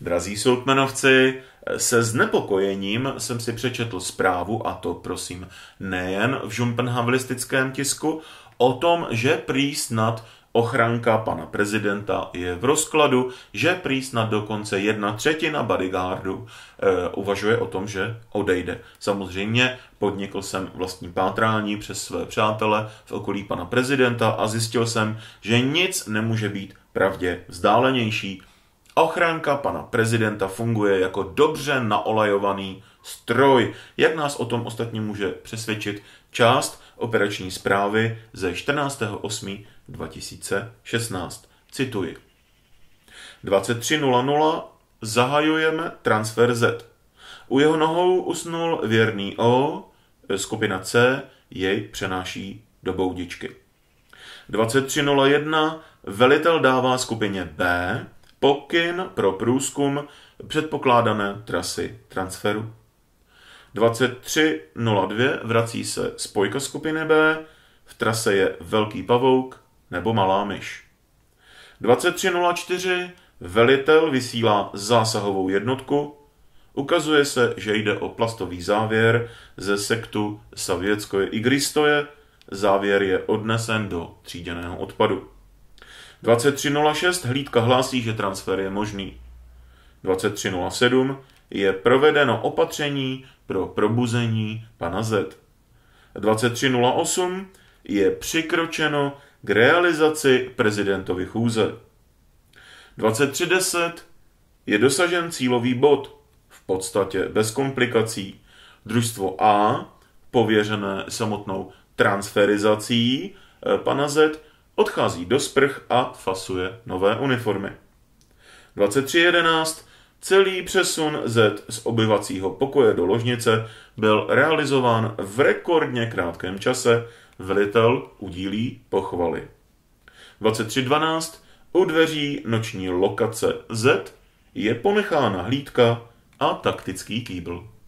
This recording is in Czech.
Drazí soupmenovci, se znepokojením jsem si přečetl zprávu, a to prosím nejen v žumpenhavlistickém tisku, o tom, že prý snad ochranka pana prezidenta je v rozkladu, že prý snad dokonce jedna třetina bodyguardu e, eh, uvažuje o tom, že odejde. Samozřejmě podnikl jsem vlastní pátrání přes své přátele v okolí pana prezidenta a zjistil jsem, že nic nemůže být pravdě vzdálenější Ochránka pana prezidenta funguje jako dobře naolajovaný stroj, jak nás o tom ostatně může přesvědčit část operační zprávy ze 14.8.2016. Cituji. 23.00 zahajujeme transfer Z. U jeho nohou usnul věrný O, skupina C jej přenáší do boudičky. 23.01 velitel dává skupině B pokyn pro průzkum předpokládané trasy transferu. 23.02 vrací se spojka skupiny B, v trase je Velký pavouk nebo Malá myš. 23.04 velitel vysílá zásahovou jednotku, ukazuje se, že jde o plastový závěr ze sektu Savěckoje Igristoje, závěr je odnesen do tříděného odpadu. 23.06 hlídka hlásí, že transfer je možný. 23.07 je provedeno opatření pro probuzení pana Z. 23.08 je přikročeno k realizaci prezidentovy chůze. 23.10 je dosažen cílový bod, v podstatě bez komplikací. Družstvo A, pověřené samotnou transferizací eh, pana Z, odchází do sprch a fasuje nové uniformy. 23.11. Celý přesun Z z obyvacího pokoje do ložnice byl realizován v rekordně krátkém čase. Velitel udílí pochvaly. 23.12. U dveří noční lokace Z je ponechána hlídka a taktický kýbl.